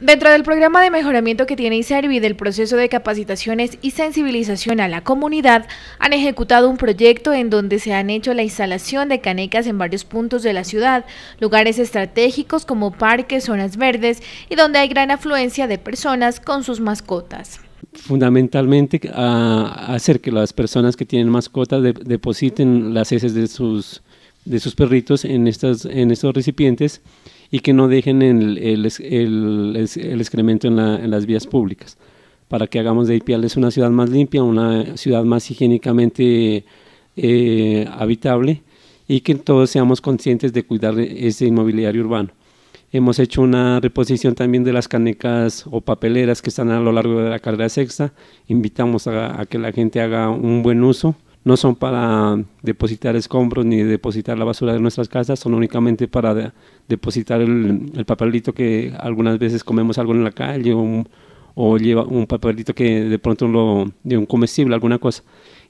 Dentro del programa de mejoramiento que tiene ICERVI del proceso de capacitaciones y sensibilización a la comunidad, han ejecutado un proyecto en donde se han hecho la instalación de canecas en varios puntos de la ciudad, lugares estratégicos como parques, zonas verdes y donde hay gran afluencia de personas con sus mascotas. Fundamentalmente ah, hacer que las personas que tienen mascotas depositen las heces de sus de sus perritos en, estas, en estos recipientes y que no dejen el, excremento en, las vías públicas, para que hagamos de Ipiales una ciudad más limpia, una ciudad más higiénicamente eh, habitable y que todos seamos conscientes de cuidar ese inmobiliario urbano. Hemos hecho una reposición también de las canecas o papeleras que están a lo largo de la carrera sexta. Invitamos a que la gente haga un buen uso no son para depositar escombros ni depositar la basura de nuestras casas, son únicamente para depositar el, papelito que algunas veces comemos algo en la calle o lleva un papelito que de pronto lo, de un comestible, alguna cosa.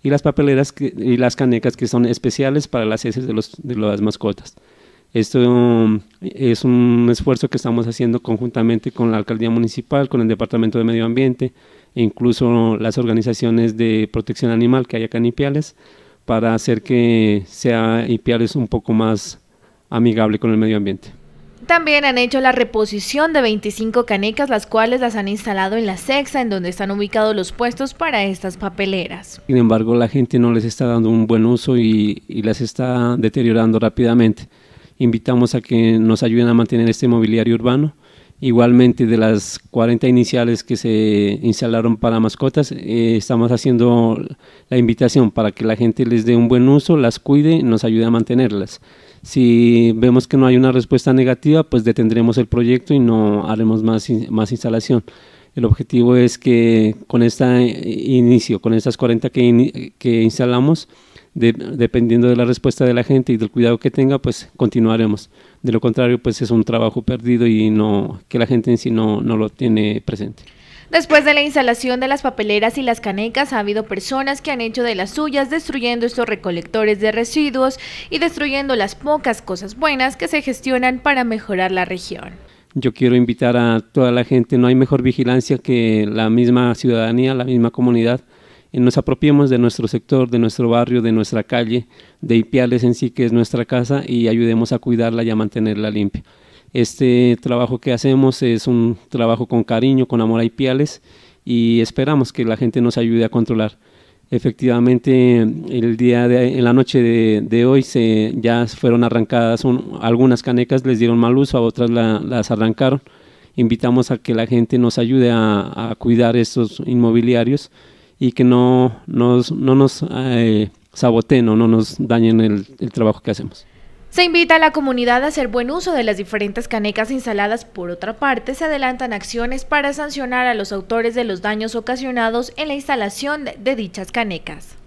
Y las papeleras y las canecas que son especiales para las heces de, de las mascotas. Esto es un esfuerzo que estamos haciendo conjuntamente con la alcaldía municipal, con el departamento de medio ambiente e incluso las organizaciones de protección animal que hay acá en Ipiales para hacer que sea Ipiales un poco más amigable con el medio ambiente. También han hecho la reposición de 25 canecas, las cuales las han instalado en la sexta, en donde están ubicados los puestos para estas papeleras. Sin embargo, la gente no les está dando un buen uso y las está deteriorando rápidamente invitamos a que nos ayuden a mantener este mobiliario urbano. Igualmente, de las 40 iniciales que se instalaron para mascotas, eh, estamos haciendo la invitación para que la gente les dé un buen uso, las cuide y nos ayude a mantenerlas. Si vemos que no hay una respuesta negativa, pues detendremos el proyecto y no haremos más, más instalación. El objetivo es que con este inicio, con estas 40 que, que instalamos, dependiendo de la respuesta de la gente y del cuidado que tenga, pues continuaremos. De lo contrario, pues es un trabajo perdido y no que la gente en sí no lo tiene presente. Después de la instalación de las papeleras y las canecas, ha habido personas que han hecho de las suyas destruyendo estos recolectores de residuos y destruyendo las pocas cosas buenas que se gestionan para mejorar la región. Yo quiero invitar a toda la gente, no hay mejor vigilancia que la misma ciudadanía, la misma comunidad, eh, nos apropiemos de nuestro sector, de nuestro barrio, de nuestra calle, de Ipiales en sí, que es nuestra casa, y ayudemos a cuidarla y a mantenerla limpia. Este trabajo que hacemos es un trabajo con cariño, con amor a Ipiales, y esperamos que la gente nos ayude a controlar. Efectivamente, el día en la noche de, hoy se, ya fueron arrancadas algunas canecas, les dieron mal uso, a otras las arrancaron. Invitamos a que la gente nos ayude a, a cuidar estos inmobiliarios y que no nos, no nos eh, saboteen o no nos dañen el trabajo que hacemos. Se invita a la comunidad a hacer buen uso de las diferentes canecas instaladas. Por otra parte, se adelantan acciones para sancionar a los autores de los daños ocasionados en la instalación de dichas canecas.